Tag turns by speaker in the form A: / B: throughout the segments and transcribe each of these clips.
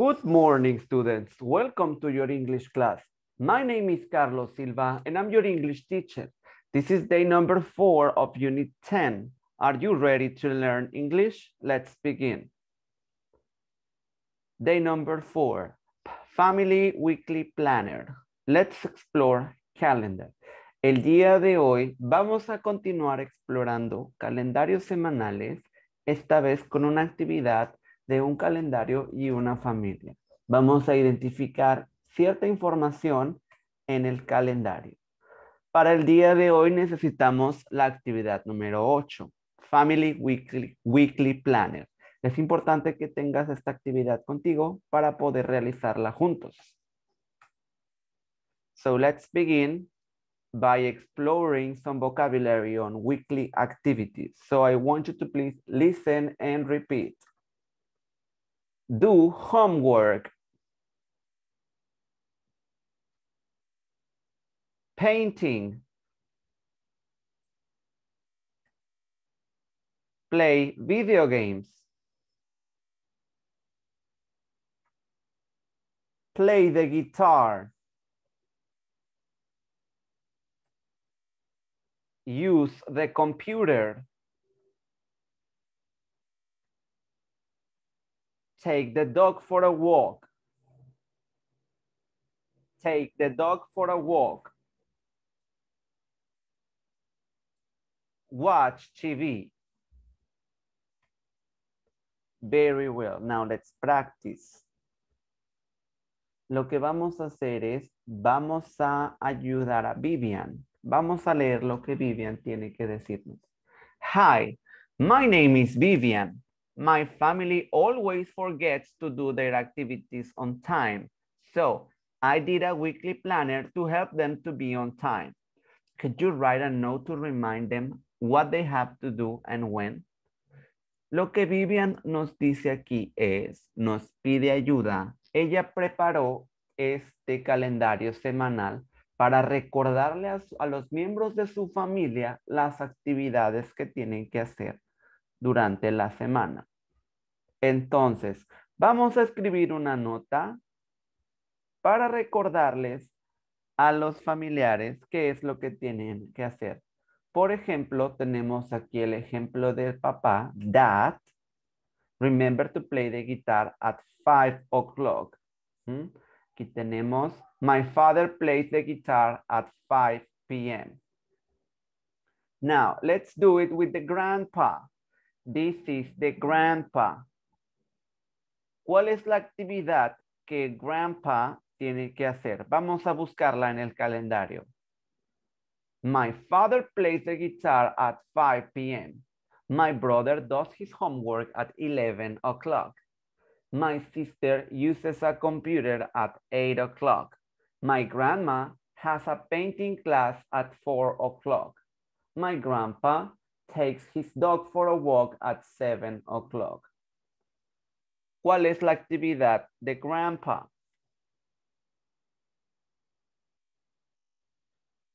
A: Good morning, students. Welcome to your English class. My name is Carlos Silva, and I'm your English teacher. This is day number four of Unit 10. Are you ready to learn English? Let's begin. Day number four, Family Weekly Planner. Let's explore calendar. El día de hoy vamos a continuar explorando calendarios semanales, esta vez con una actividad de un calendario y una familia. Vamos a identificar cierta información en el calendario. Para el día de hoy necesitamos la actividad número 8, Family Weekly, Weekly Planner. Es importante que tengas esta actividad contigo para poder realizarla juntos. So let's begin by exploring some vocabulary on weekly activities. So I want you to please listen and repeat. do homework. Painting. Play video games. Play the guitar. Use the computer. Take the dog for a walk. Take the dog for a walk. Watch TV. Very well. Now let's practice. Lo que vamos a hacer es, vamos a ayudar a Vivian. Vamos a leer lo que Vivian tiene que decirnos. Hi, my name is Vivian. My family always forgets to do their activities on time. So I did a weekly planner to help them to be on time. Could you write a note to remind them what they have to do and when? Lo que Vivian nos dice aquí es, nos pide ayuda. Ella preparó este calendario semanal para recordarle a, a los miembros de su familia las actividades que tienen que hacer durante la semana. Entonces, vamos a escribir una nota para recordarles a los familiares qué es lo que tienen que hacer. Por ejemplo, tenemos aquí el ejemplo del papá, Dad, remember to play the guitar at 5 o'clock. ¿Mm? Aquí tenemos, my father plays the guitar at 5 p.m. Now, let's do it with the grandpa. This is the grandpa. ¿Cuál es la actividad que grandpa tiene que hacer? Vamos a buscarla en el calendario. My father plays the guitar at 5 p.m. My brother does his homework at 11 o'clock. My sister uses a computer at 8 o'clock. My grandma has a painting class at 4 o'clock. My grandpa takes his dog for a walk at 7 o'clock. ¿Cuál es la actividad de grandpa?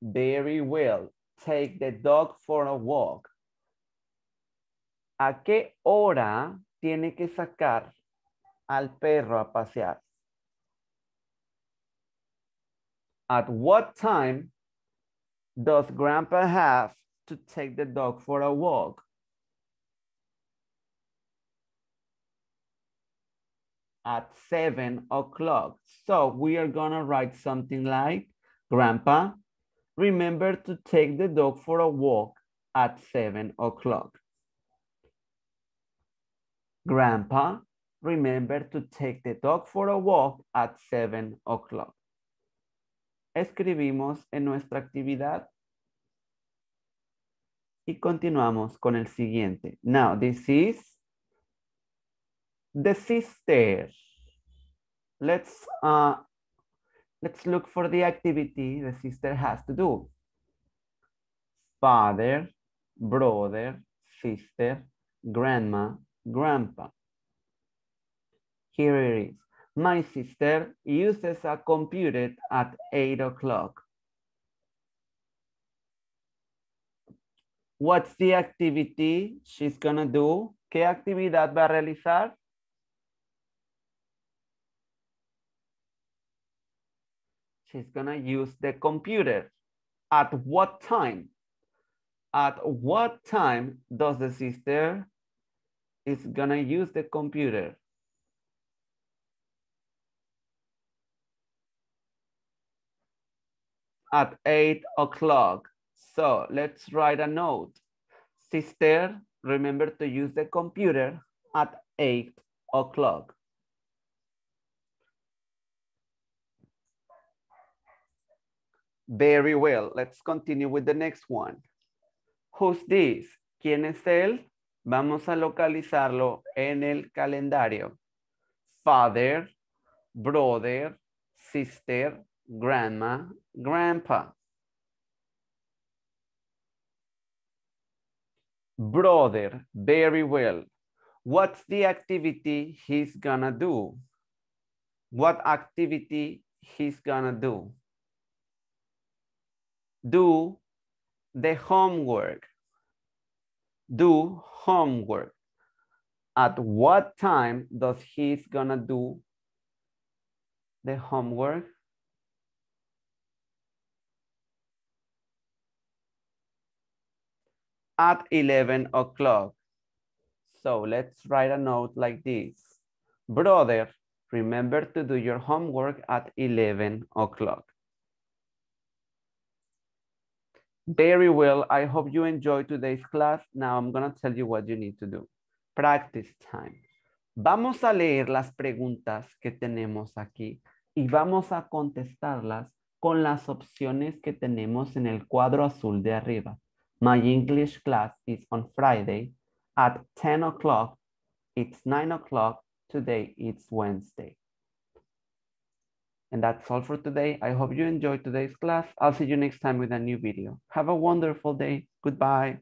A: Very well. Take the dog for a walk. ¿A qué hora tiene que sacar al perro a pasear? At what time does grandpa have to take the dog for a walk. At seven o'clock. So we are gonna write something like, Grandpa, remember to take the dog for a walk at seven o'clock. Grandpa, remember to take the dog for a walk at seven o'clock. Escribimos en nuestra actividad Y continuamos con el siguiente. Now, this is the sister. Let's, uh, let's look for the activity the sister has to do. Father, brother, sister, grandma, grandpa. Here it is. My sister uses a computer at 8 o'clock. What's the activity she's gonna do? ¿Qué actividad va a realizar? She's gonna use the computer. At what time? At what time does the sister is gonna use the computer? At eight o'clock. So let's write a note. Sister, remember to use the computer at eight o'clock. Very well, let's continue with the next one. Who's this? ¿Quién es él? Vamos a localizarlo en el calendario. Father, brother, sister, grandma, grandpa. brother very well. What's the activity he's gonna do? What activity he's gonna do? Do the homework. Do homework. At what time does he's gonna do the homework? at 11 o'clock. So let's write a note like this. Brother, remember to do your homework at 11 o'clock. Very well, I hope you enjoyed today's class. Now I'm going to tell you what you need to do. Practice time. Vamos a leer las preguntas que tenemos aquí y vamos a contestarlas con las opciones que tenemos en el cuadro azul de arriba. My English class is on Friday at 10 o'clock. It's 9 o'clock. Today it's Wednesday. And that's all for today. I hope you enjoyed today's class. I'll see you next time with a new video. Have a wonderful day. Goodbye.